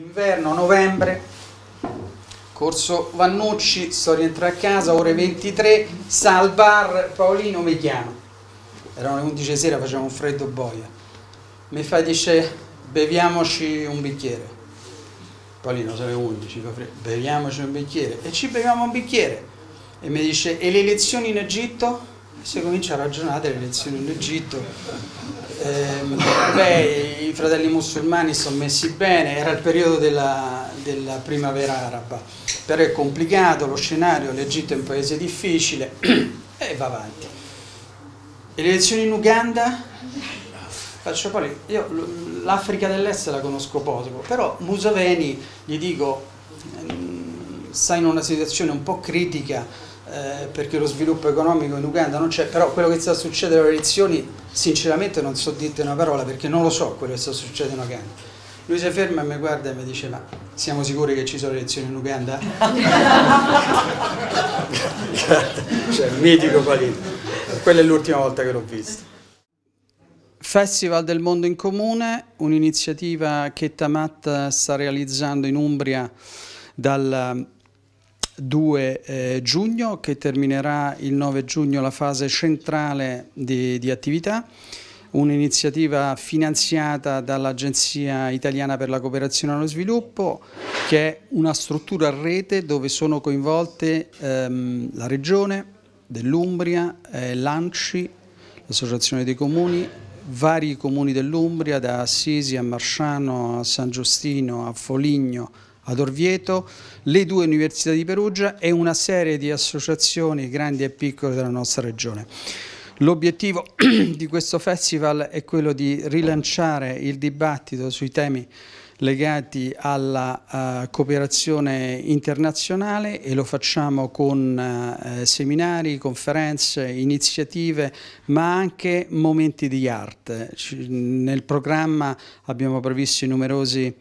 Inverno, novembre, corso Vannucci, sto rientrando a casa, ore 23, Salvar bar Paolino Mechiano. Erano le 11 sera, faceva un freddo boia. Mi fa, dice, beviamoci un bicchiere. Paolino, sono le 11, beviamoci un bicchiere. E ci beviamo un bicchiere. E mi dice, e le elezioni in Egitto? si comincia a ragionare delle elezioni in Egitto. Eh, beh, i fratelli musulmani sono messi bene, era il periodo della, della primavera araba, però è complicato lo scenario, l'Egitto è un paese difficile e va avanti. le elezioni in Uganda? Faccio poi, io l'Africa dell'Est la conosco poco, però Musaveni, gli dico, ehm, sta in una situazione un po' critica, eh, perché lo sviluppo economico in Uganda non c'è, però quello che sta succedendo alle elezioni sinceramente non so dirti una parola perché non lo so quello che sta succedendo in Uganda. Lui si ferma e mi guarda e mi dice ma siamo sicuri che ci sono le elezioni in Uganda? cioè, mitico palito. Quella è l'ultima volta che l'ho visto. Festival del Mondo in Comune, un'iniziativa che Tamat sta realizzando in Umbria dal 2 eh, giugno che terminerà il 9 giugno la fase centrale di, di attività un'iniziativa finanziata dall'Agenzia Italiana per la Cooperazione e lo Sviluppo che è una struttura a rete dove sono coinvolte ehm, la Regione dell'Umbria, eh, l'ANCI, l'Associazione dei Comuni, vari comuni dell'Umbria da Assisi a Marciano a San Giustino a Foligno ad Orvieto, le due università di Perugia e una serie di associazioni grandi e piccole della nostra regione. L'obiettivo di questo festival è quello di rilanciare il dibattito sui temi legati alla uh, cooperazione internazionale e lo facciamo con uh, seminari, conferenze, iniziative, ma anche momenti di arte. C nel programma abbiamo previsto numerosi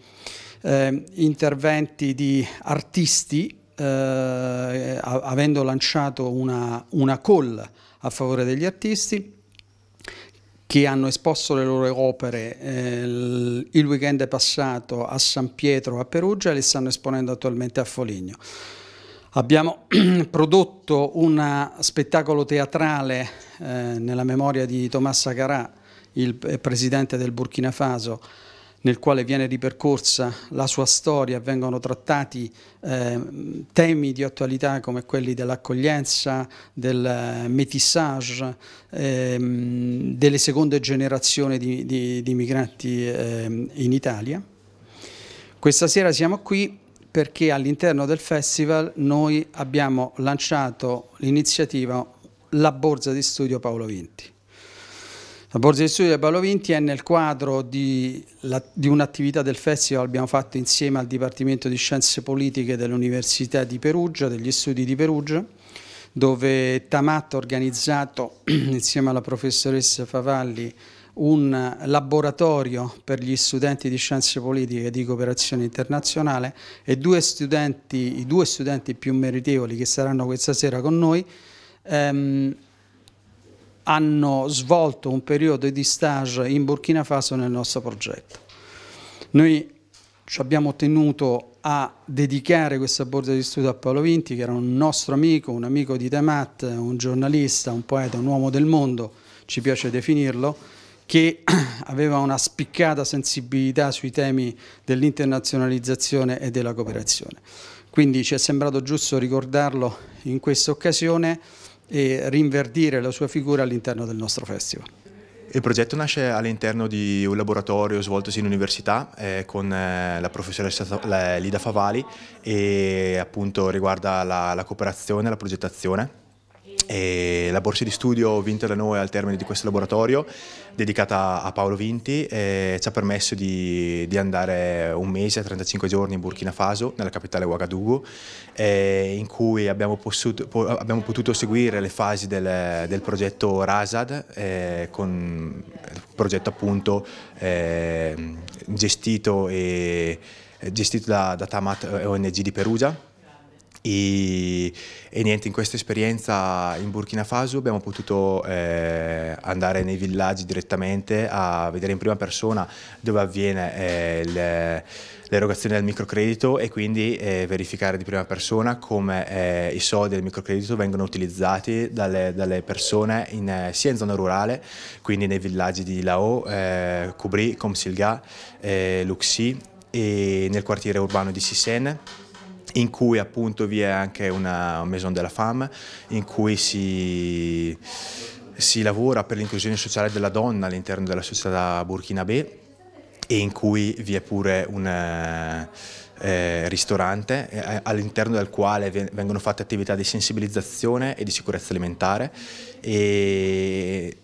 eh, interventi di artisti eh, avendo lanciato una, una call a favore degli artisti che hanno esposto le loro opere eh, il weekend passato a San Pietro a Perugia e le stanno esponendo attualmente a Foligno. Abbiamo prodotto un spettacolo teatrale eh, nella memoria di Tommaso Carà, il eh, presidente del Burkina Faso, nel quale viene ripercorsa la sua storia, vengono trattati eh, temi di attualità come quelli dell'accoglienza, del eh, métissage, ehm, delle seconde generazioni di, di, di migranti ehm, in Italia. Questa sera siamo qui perché all'interno del festival noi abbiamo lanciato l'iniziativa La Borsa di Studio Paolo Vinti la Borsa di Studio di Balovinti è nel quadro di, di un'attività del festival che abbiamo fatto insieme al Dipartimento di Scienze Politiche dell'Università di Perugia, degli studi di Perugia, dove Tamat ha organizzato insieme alla professoressa Favalli un laboratorio per gli studenti di scienze politiche e di cooperazione internazionale e due studenti, i due studenti più meritevoli che saranno questa sera con noi ehm, hanno svolto un periodo di stage in Burkina Faso nel nostro progetto. Noi ci abbiamo tenuto a dedicare questa borsa di studio a Paolo Vinti, che era un nostro amico, un amico di Temat, un giornalista, un poeta, un uomo del mondo, ci piace definirlo, che aveva una spiccata sensibilità sui temi dell'internazionalizzazione e della cooperazione. Quindi ci è sembrato giusto ricordarlo in questa occasione e rinverdire la sua figura all'interno del nostro festival. Il progetto nasce all'interno di un laboratorio svoltosi in università eh, con eh, la professoressa Lida Favali e appunto riguarda la, la cooperazione e la progettazione e la borsa di studio vinta da noi al termine di questo laboratorio, dedicata a Paolo Vinti, eh, ci ha permesso di, di, andare un mese, 35 giorni in Burkina Faso, nella capitale Ouagadougou, eh, in cui abbiamo, possuto, po abbiamo, potuto seguire le fasi del, del progetto RASAD, eh, con, progetto appunto gestito, e, gestito da, da Tamat ONG di Perugia e, e, niente, in questa esperienza in Burkina Faso abbiamo potuto eh, andare nei villaggi direttamente a vedere in prima persona dove avviene eh, l'erogazione del microcredito e quindi eh, verificare di prima persona come eh, i soldi del microcredito vengono utilizzati dalle, dalle persone in, sia in zona rurale, quindi nei villaggi di Lao, eh, Koubri, Komsilga, eh, Luxi e nel quartiere urbano di Sisene in cui appunto vi è anche una Maison de la Femme, in cui si, si lavora per l'inclusione sociale della donna all'interno della società burkinabè e in cui vi è pure un eh, eh ristorante eh, all'interno del quale vengono fatte attività di sensibilizzazione e di sicurezza alimentare e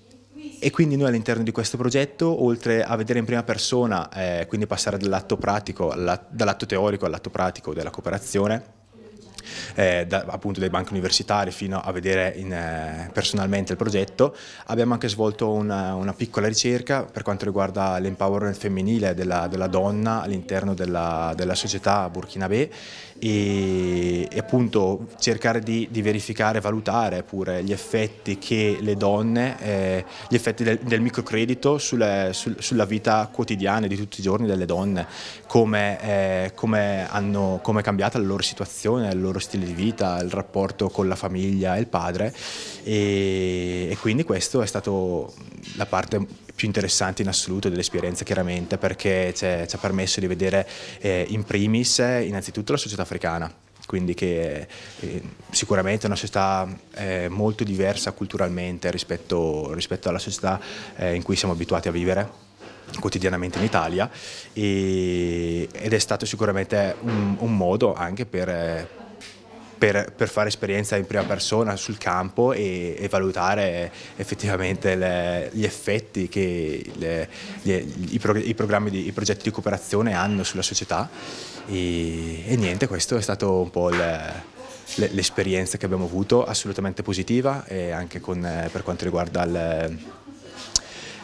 e quindi noi all'interno di questo progetto, oltre a vedere in prima persona, eh, quindi passare dall'atto pratico, dall'atto teorico all'atto pratico della cooperazione, eh, da, appunto dai banchi universitari fino a vedere in, eh, personalmente il progetto. Abbiamo anche svolto una, una piccola ricerca per quanto riguarda l'empowerment femminile della, della donna all'interno della, della, società burkinabè e, e appunto cercare di, di, verificare, valutare pure gli effetti che le donne, eh, gli effetti del, del microcredito sulle, sul, sulla vita quotidiana di tutti i giorni delle donne, come, eh, come, hanno, come è cambiata la loro situazione, la loro loro stile di vita, il rapporto con la famiglia e il padre e, e quindi questo è stato la parte più interessante in assoluto dell'esperienza chiaramente perché ci ha permesso di vedere eh, in primis innanzitutto la società africana quindi che eh, sicuramente è una società eh, molto diversa culturalmente rispetto, rispetto alla società eh, in cui siamo abituati a vivere quotidianamente in Italia e, ed è stato sicuramente un, un modo anche per eh, per, per, fare esperienza in prima persona sul campo e, e valutare effettivamente le, gli effetti che le, gli, i, pro, i, di, i, progetti di cooperazione hanno sulla società e, e niente, questo è stato un po' l'esperienza che abbiamo avuto, assolutamente positiva e anche con, per quanto riguarda il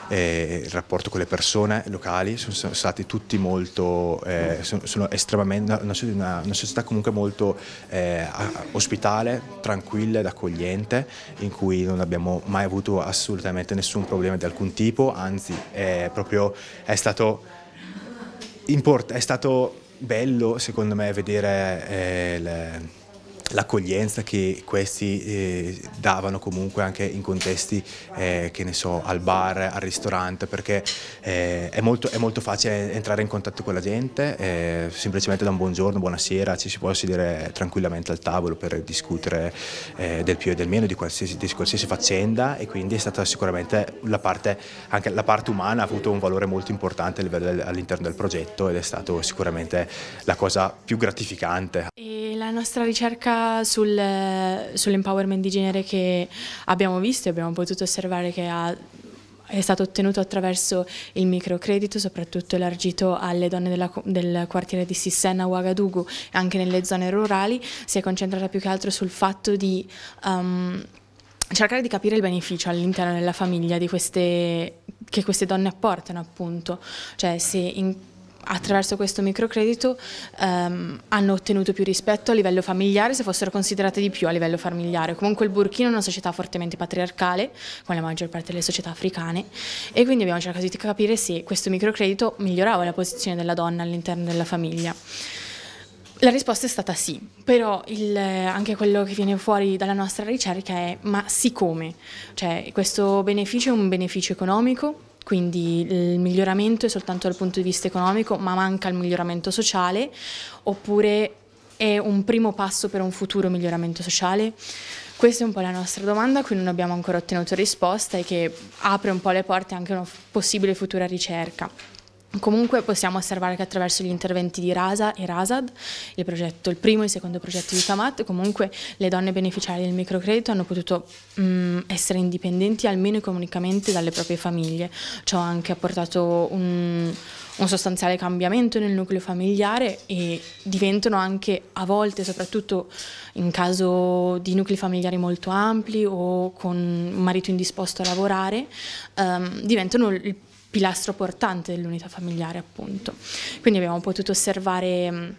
eh, il rapporto con le persone locali, sono, sono stati tutti molto, eh, sono, sono, estremamente, una, una, una, società comunque molto eh, ospitale, tranquilla ed accogliente, in cui non abbiamo mai avuto assolutamente nessun problema di alcun tipo, anzi è proprio, è stato, import, è stato bello secondo me vedere eh, le l'accoglienza che questi eh, davano comunque anche in contesti, eh, che ne so, al bar, al ristorante, perché eh, è, molto, è, molto, facile entrare in contatto con la gente, eh, semplicemente da un buongiorno, buonasera, ci si può sedere tranquillamente al tavolo per discutere eh, del più e del meno di qualsiasi, di qualsiasi, faccenda e quindi è stata sicuramente la parte, anche la parte umana ha avuto un valore molto importante all'interno del progetto ed è stata sicuramente la cosa più gratificante. E la nostra ricerca sia sul, sull'empowerment di genere che abbiamo visto e abbiamo potuto osservare che ha è stato ottenuto attraverso il microcredito, soprattutto elargito alle donne della, del quartiere di Sissena, Ouagadougou, e anche nelle zone rurali, si è concentrata più che altro sul fatto di um, cercare di capire il beneficio all'interno della famiglia queste, che queste donne apportano appunto, cioè se in attraverso questo microcredito ehm, hanno ottenuto più rispetto a livello familiare se fossero considerate di più a livello familiare. Comunque il Burkina è una società fortemente patriarcale, come la maggior parte delle società africane, e quindi abbiamo cercato di capire se questo microcredito migliorava la posizione della donna all'interno della famiglia. La risposta è stata sì, però il, anche quello che viene fuori dalla nostra ricerca è ma sì Cioè questo beneficio è un beneficio economico, quindi il miglioramento è soltanto dal punto di vista economico, ma manca il miglioramento sociale, oppure è un primo passo per un futuro miglioramento sociale? Questa è un po' la nostra domanda, a cui non abbiamo ancora ottenuto risposta e che apre un po' le porte anche a una possibile futura ricerca. Comunque possiamo osservare che attraverso gli interventi di RASA e RASAD, il, progetto, il primo e il secondo progetto di Tamat, comunque le donne beneficiarie del microcredito hanno potuto um, essere indipendenti almeno economicamente dalle proprie famiglie. Ciò ha anche ha portato un, un sostanziale cambiamento nel nucleo familiare e diventano anche a volte, soprattutto in caso di nuclei familiari molto ampli o con un marito indisposto a lavorare, um, diventano il pilastro portante dell'unità familiare appunto. Quindi abbiamo potuto osservare,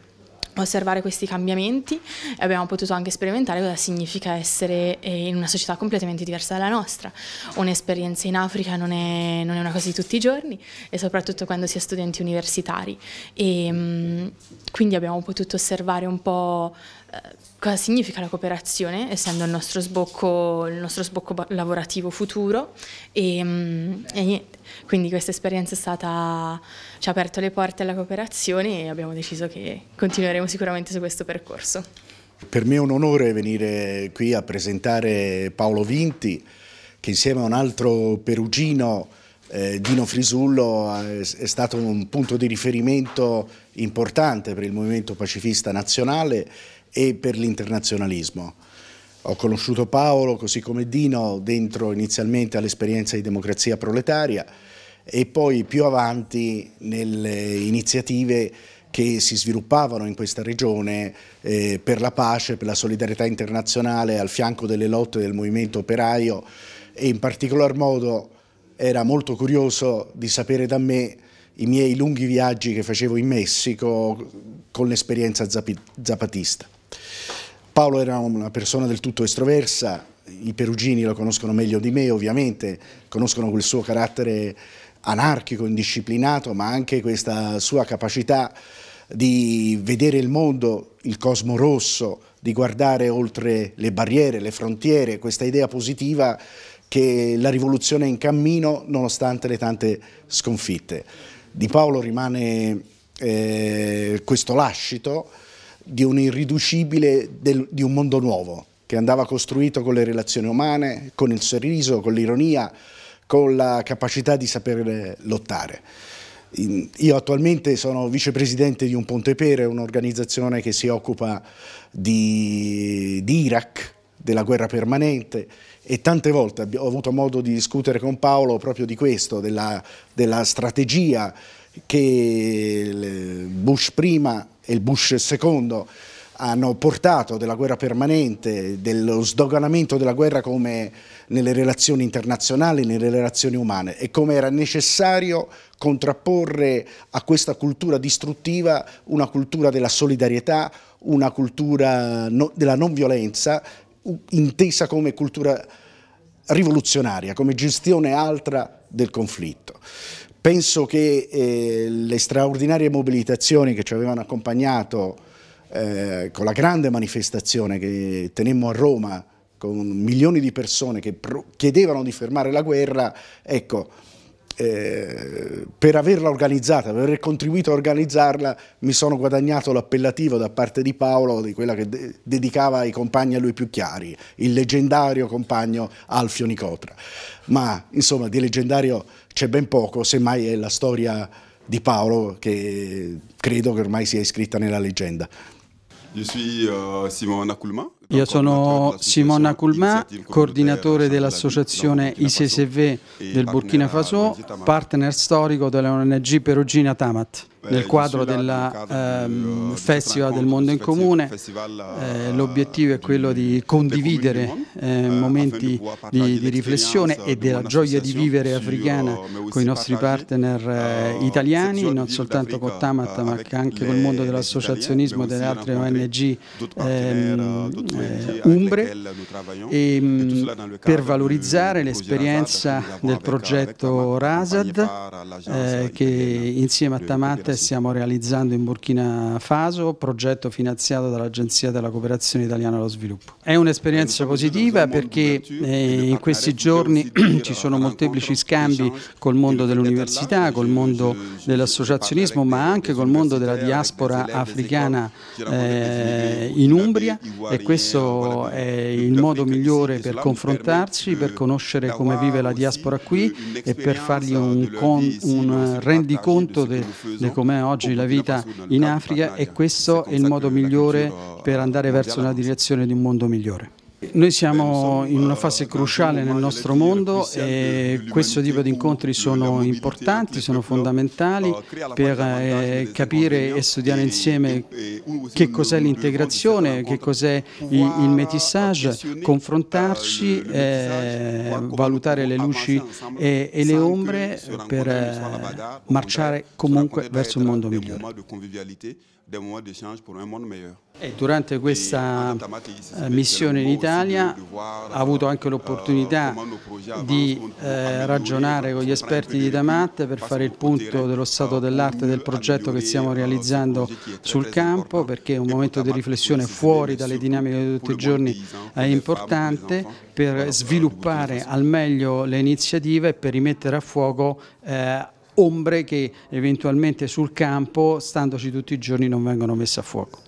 osservare questi cambiamenti e abbiamo potuto anche sperimentare cosa significa essere eh, in una società completamente diversa dalla nostra. Un'esperienza in Africa non è, non è, una cosa di tutti i giorni e soprattutto quando si è studenti universitari e quindi abbiamo potuto osservare un po' Eh, cosa significa la cooperazione, essendo il nostro sbocco, il nostro sbocco lavorativo futuro e, ehm, e, niente. Quindi questa esperienza stata, ci ha aperto le porte alla cooperazione e abbiamo deciso che continueremo sicuramente su questo percorso. Per me è un onore venire qui a presentare Paolo Vinti, che insieme a un altro perugino eh, Dino Frisullo è, è stato un punto di riferimento importante per il movimento pacifista nazionale e per l'internazionalismo. Ho conosciuto Paolo, così come Dino, dentro inizialmente all'esperienza di democrazia proletaria e poi più avanti nelle iniziative che si sviluppavano in questa regione eh, per la pace, per la solidarietà internazionale al fianco delle lotte del movimento operaio e in particolar modo era molto curioso di sapere da me i miei lunghi viaggi che facevo in Messico con l'esperienza zapatista. Paolo era una persona del tutto estroversa, i perugini lo conoscono meglio di me ovviamente, conoscono quel suo carattere anarchico, indisciplinato, ma anche questa sua capacità di vedere il mondo, il cosmo rosso, di guardare oltre le barriere, le frontiere, questa idea positiva che la rivoluzione è in cammino nonostante le tante sconfitte. Di Paolo rimane eh, questo lascito di un irriducibile del, di un mondo nuovo che andava costruito con le relazioni umane, con il sorriso, con l'ironia, con la capacità di saper lottare. Io attualmente sono vicepresidente di Un Ponte Pere, un'organizzazione che si occupa di, di Iraq, della guerra permanente e tante volte ho avuto modo di discutere con Paolo proprio di questo, della, della strategia che Bush prima e il Bush secondo hanno portato della guerra permanente, dello sdoganamento della guerra come nelle relazioni internazionali, nelle relazioni umane e come era necessario contrapporre a questa cultura distruttiva una cultura della solidarietà, una cultura no, della non violenza intesa come cultura rivoluzionaria, come gestione altra del conflitto. Penso che eh, le straordinarie mobilitazioni che ci avevano accompagnato eh, con la grande manifestazione che tenemmo a Roma, con milioni di persone che chiedevano di fermare la guerra, ecco, eh, per averla organizzata, per aver contribuito a organizzarla, mi sono guadagnato l'appellativo da parte di Paolo di quella che de dedicava i compagni a lui più chiari, il leggendario compagno Alfio Nicotra. Ma insomma, di leggendario c'è ben poco, semmai è la storia di Paolo che credo che ormai sia iscritta nella leggenda. Io sono Simon Akulma, coordinatore dell'associazione ICSV del Burkina Faso, partner storico della ONG Perugina Tamat nel eh, quadro del ehm, Festival del Mondo in Comune. Eh, eh, l'obiettivo è quello di condividere eh, eh momenti di, di, riflessione e della gioia di vivere africana con i nostri partner italiani, non soltanto con Tamat ma anche con il mondo dell'associazionismo ehm, ehm, e delle altre ONG ehm, umbre e, per valorizzare l'esperienza del progetto RASAD che insieme a Tamat importante stiamo realizzando in Burkina Faso, progetto finanziato dall'Agenzia della Cooperazione Italiana allo Sviluppo. È un'esperienza eh, diciamo positiva perché eh, in questi giorni ci sono molteplici scambi diciamo, col mondo dell'università, col mondo dell'associazionismo, ma anche col mondo della diaspora africana eh, in Umbria e questo è il modo migliore per confrontarci, per conoscere come vive la diaspora qui e per fargli un, con, un rendiconto delle de com'è oggi la vita in Africa e questo è il modo migliore per andare verso una direzione di un mondo migliore. Noi siamo in una fase cruciale nel nostro mondo e questo tipo di incontri sono importanti, sono fondamentali per eh, capire e studiare insieme che cos'è l'integrazione, che cos'è il métissage, confrontarci, eh, valutare le luci e, le ombre per eh, marciare comunque verso un mondo migliore des moyens d'échange pour un monde meilleur. E durante questa eh, missione in Italia ha avuto anche euh, l'opportunità di eh, ragionare con gli esperti di Damat per fare il punto dello stato dell'arte del progetto che stiamo euh, realizzando sul campo perché un momento di riflessione fuori dalle dinamiche di tutti i giorni è importante per sviluppare al meglio le iniziative e per rimettere a fuoco eh, ombre che eventualmente sul campo, standoci tutti i giorni, non vengono messe a fuoco.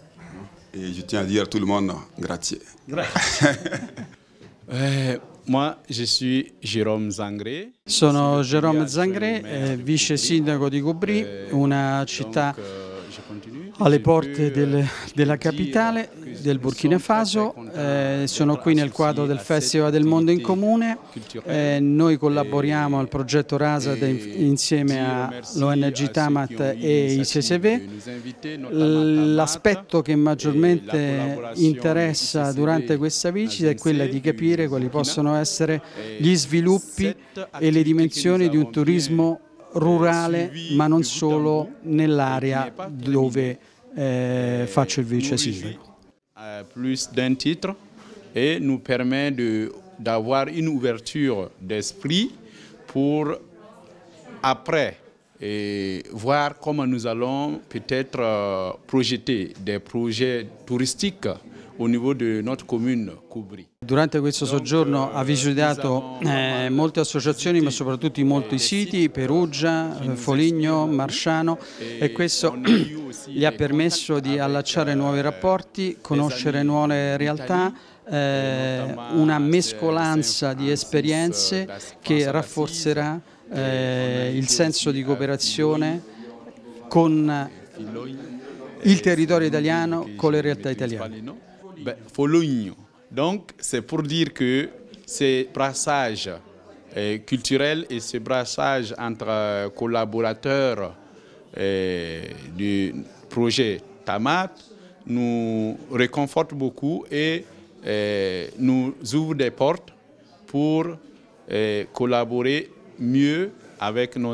E je tiens à dire à tout le monde, grazie. Grazie. euh, moi, je suis Jérôme Zangré. Sono Jérôme Zangré, eh, vice sindaco di Gobri, eh, una città euh, alle porte eh, del, della capitale del Burkina Faso, eh, sono qui nel quadro del Festival del Mondo in Comune, eh, noi collaboriamo al progetto RASA insieme all'ONG Tamat e ICSV. L'aspetto che maggiormente interessa durante questa visita è quello di capire quali possono essere gli sviluppi e le dimensioni di un turismo rurale, eh, mais non solo eh, nell'area dove eh, faccio il vice sindaco. Plus d'un titre et nous permet d'avoir une ouverture d'esprit pour après et voir comment nous allons peut-être euh, projeter des projets touristiques au niveau de notre commune Koubri. Durante questo soggiorno eh, ha visitato diciamo, eh, eh, molte associazioni ma soprattutto molti siti, Perugia, Foligno, Marciano e questo gli ha permesso di allacciare nuovi rapporti, conoscere nuove realtà, una mescolanza di esperienze che rafforzerà il senso di cooperazione con il territorio italiano, con le realtà italiane. Foligno. Donc, c'est pour dire que ces brassages euh, culturels et ces brassages entre euh, collaborateurs euh, du projet TAMAT nous réconfortent beaucoup et nous ouvrent des portes pour collaborer mieux avec nos